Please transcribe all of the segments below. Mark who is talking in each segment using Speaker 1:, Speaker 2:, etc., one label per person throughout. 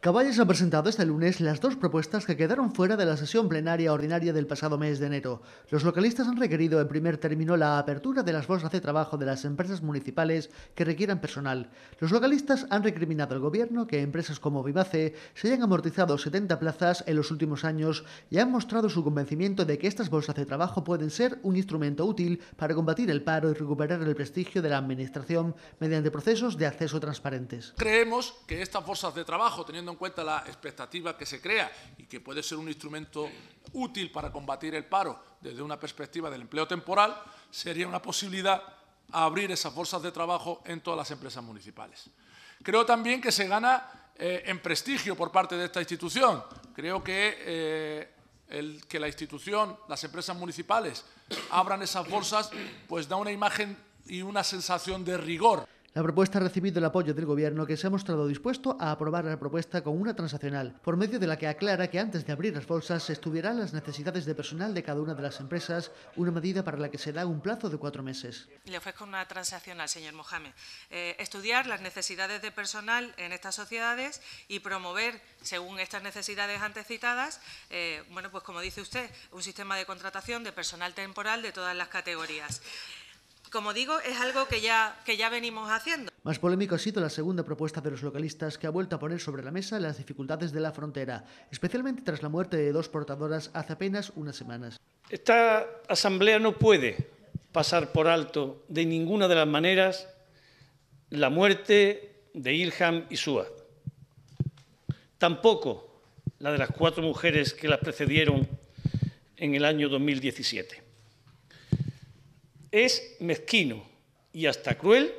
Speaker 1: Caballes ha presentado este lunes las dos propuestas que quedaron fuera de la sesión plenaria ordinaria del pasado mes de enero. Los localistas han requerido en primer término la apertura de las bolsas de trabajo de las empresas municipales que requieran personal. Los localistas han recriminado al gobierno que empresas como Vivace se hayan amortizado 70 plazas en los últimos años y han mostrado su convencimiento de que estas bolsas de trabajo pueden ser un instrumento útil para combatir el paro y recuperar el prestigio de la administración mediante procesos de acceso transparentes.
Speaker 2: Creemos que estas bolsas de trabajo, teniendo en cuenta la expectativa que se crea y que puede ser un instrumento útil para combatir el paro desde una perspectiva del empleo temporal, sería una posibilidad abrir esas bolsas de trabajo en todas las empresas municipales. Creo también que se gana eh, en prestigio por parte de esta institución. Creo que, eh, el, que la institución, las empresas municipales, abran esas bolsas, pues da una imagen y una sensación de rigor.
Speaker 1: La propuesta ha recibido el apoyo del Gobierno, que se ha mostrado dispuesto a aprobar la propuesta con una transaccional, por medio de la que aclara que antes de abrir las bolsas se estudiarán las necesidades de personal de cada una de las empresas, una medida para la que se da un plazo de cuatro meses.
Speaker 3: Le ofrezco una transaccional, señor Mohamed. Eh, estudiar las necesidades de personal en estas sociedades y promover, según estas necesidades antes eh, bueno, pues como dice usted, un sistema de contratación de personal temporal de todas las categorías como digo, es algo que ya, que ya venimos haciendo.
Speaker 1: Más polémico ha sido la segunda propuesta de los localistas que ha vuelto a poner sobre la mesa las dificultades de la frontera, especialmente tras la muerte de dos portadoras hace apenas unas semanas.
Speaker 4: Esta asamblea no puede pasar por alto de ninguna de las maneras la muerte de Ilham y Suad. Tampoco la de las cuatro mujeres que las precedieron en el año 2017. Es mezquino y hasta cruel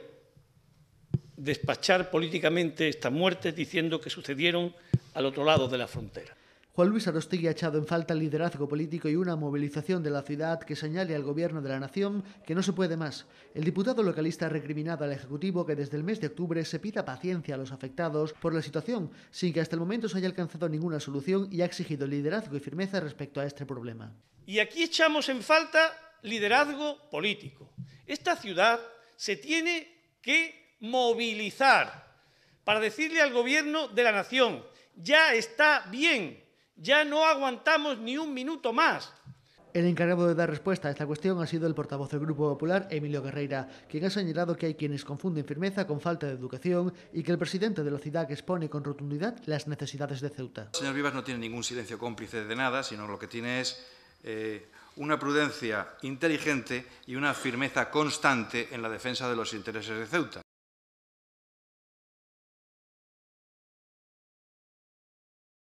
Speaker 4: despachar políticamente estas muertes diciendo que sucedieron al otro lado de la frontera.
Speaker 1: Juan Luis Aróstegui ha echado en falta liderazgo político y una movilización de la ciudad que señale al gobierno de la nación que no se puede más. El diputado localista ha recriminado al Ejecutivo que desde el mes de octubre se pida paciencia a los afectados por la situación, sin que hasta el momento se haya alcanzado ninguna solución y ha exigido liderazgo y firmeza respecto a este problema.
Speaker 4: Y aquí echamos en falta liderazgo político. Esta ciudad se tiene que movilizar para decirle al gobierno de la nación, ya está bien, ya no aguantamos ni un minuto más.
Speaker 1: El encargado de dar respuesta a esta cuestión ha sido el portavoz del Grupo Popular, Emilio Guerreira, quien ha señalado que hay quienes confunden firmeza con falta de educación y que el presidente de la ciudad expone con rotundidad las necesidades de Ceuta.
Speaker 4: El señor Vivas no tiene ningún silencio cómplice de nada, sino lo que tiene es eh, una prudencia inteligente y una firmeza constante en la defensa de los intereses de Ceuta.